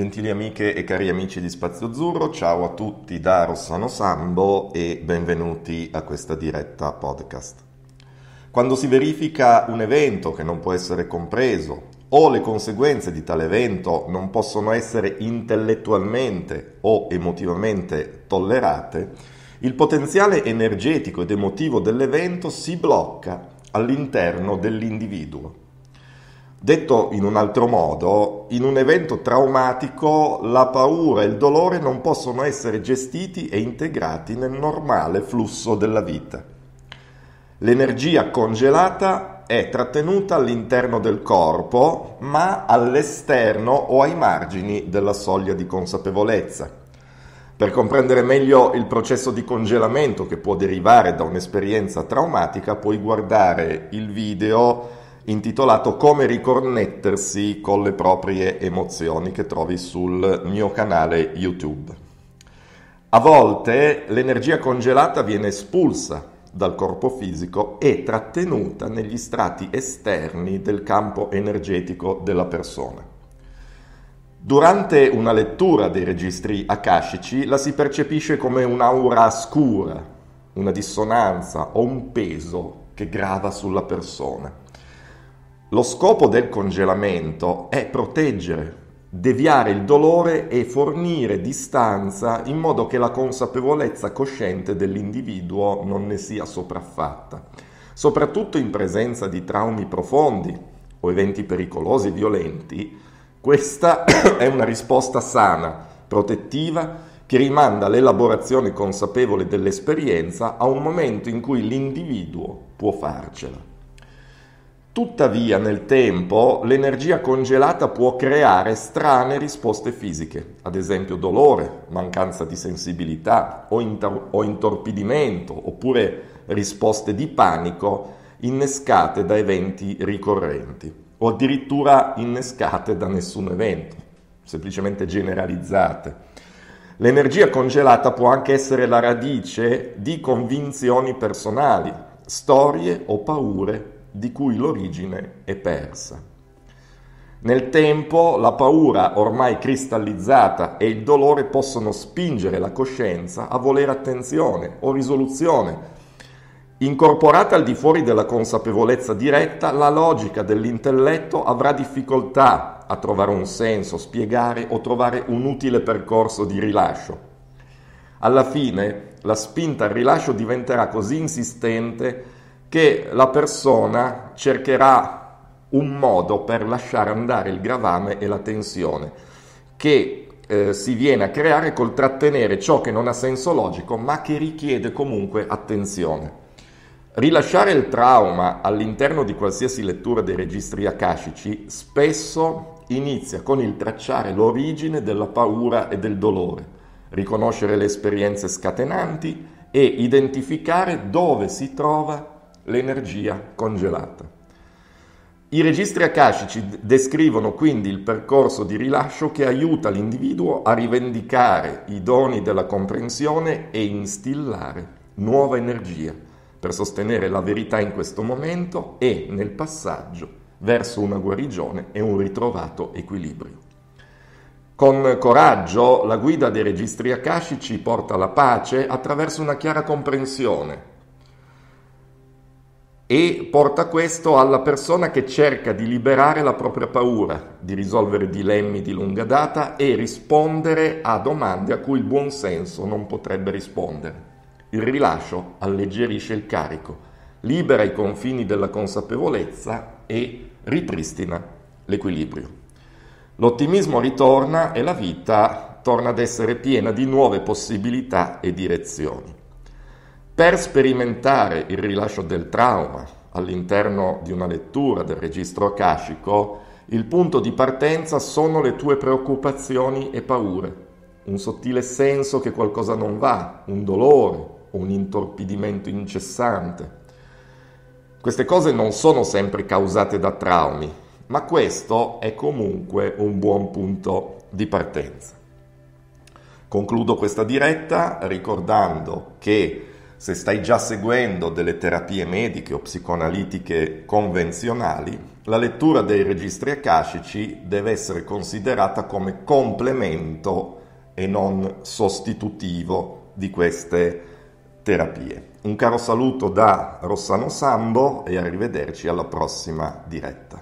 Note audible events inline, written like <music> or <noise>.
Gentili amiche e cari amici di Spazio Azzurro, ciao a tutti da Rossano Sambo e benvenuti a questa diretta podcast. Quando si verifica un evento che non può essere compreso o le conseguenze di tale evento non possono essere intellettualmente o emotivamente tollerate, il potenziale energetico ed emotivo dell'evento si blocca all'interno dell'individuo Detto in un altro modo, in un evento traumatico la paura e il dolore non possono essere gestiti e integrati nel normale flusso della vita. L'energia congelata è trattenuta all'interno del corpo, ma all'esterno o ai margini della soglia di consapevolezza. Per comprendere meglio il processo di congelamento che può derivare da un'esperienza traumatica, puoi guardare il video intitolato Come riconnettersi con le proprie emozioni che trovi sul mio canale YouTube. A volte l'energia congelata viene espulsa dal corpo fisico e trattenuta negli strati esterni del campo energetico della persona. Durante una lettura dei registri akashici la si percepisce come un'aura scura, una dissonanza o un peso che grava sulla persona. Lo scopo del congelamento è proteggere, deviare il dolore e fornire distanza in modo che la consapevolezza cosciente dell'individuo non ne sia sopraffatta, soprattutto in presenza di traumi profondi o eventi pericolosi e violenti. Questa <coughs> è una risposta sana, protettiva, che rimanda l'elaborazione consapevole dell'esperienza a un momento in cui l'individuo può farcela. Tuttavia nel tempo l'energia congelata può creare strane risposte fisiche, ad esempio dolore, mancanza di sensibilità o, inter- o intorpidimento, oppure risposte di panico innescate da eventi ricorrenti o addirittura innescate da nessun evento, semplicemente generalizzate. L'energia congelata può anche essere la radice di convinzioni personali, storie o paure di cui l'origine è persa. Nel tempo la paura ormai cristallizzata e il dolore possono spingere la coscienza a volere attenzione o risoluzione. Incorporata al di fuori della consapevolezza diretta, la logica dell'intelletto avrà difficoltà a trovare un senso, spiegare o trovare un utile percorso di rilascio. Alla fine la spinta al rilascio diventerà così insistente che la persona cercherà un modo per lasciare andare il gravame e la tensione che eh, si viene a creare col trattenere ciò che non ha senso logico ma che richiede comunque attenzione. Rilasciare il trauma all'interno di qualsiasi lettura dei registri akashici spesso inizia con il tracciare l'origine della paura e del dolore, riconoscere le esperienze scatenanti e identificare dove si trova l'energia congelata. I registri akashici descrivono quindi il percorso di rilascio che aiuta l'individuo a rivendicare i doni della comprensione e instillare nuova energia per sostenere la verità in questo momento e nel passaggio verso una guarigione e un ritrovato equilibrio. Con coraggio la guida dei registri akashici porta la pace attraverso una chiara comprensione e porta questo alla persona che cerca di liberare la propria paura, di risolvere dilemmi di lunga data e rispondere a domande a cui il buon senso non potrebbe rispondere. Il rilascio alleggerisce il carico, libera i confini della consapevolezza e ripristina l'equilibrio. L'ottimismo ritorna e la vita torna ad essere piena di nuove possibilità e direzioni per sperimentare il rilascio del trauma all'interno di una lettura del registro akashico, il punto di partenza sono le tue preoccupazioni e paure, un sottile senso che qualcosa non va, un dolore, un intorpidimento incessante. Queste cose non sono sempre causate da traumi, ma questo è comunque un buon punto di partenza. Concludo questa diretta ricordando che se stai già seguendo delle terapie mediche o psicoanalitiche convenzionali, la lettura dei registri akashici deve essere considerata come complemento e non sostitutivo di queste terapie. Un caro saluto da Rossano Sambo e arrivederci alla prossima diretta.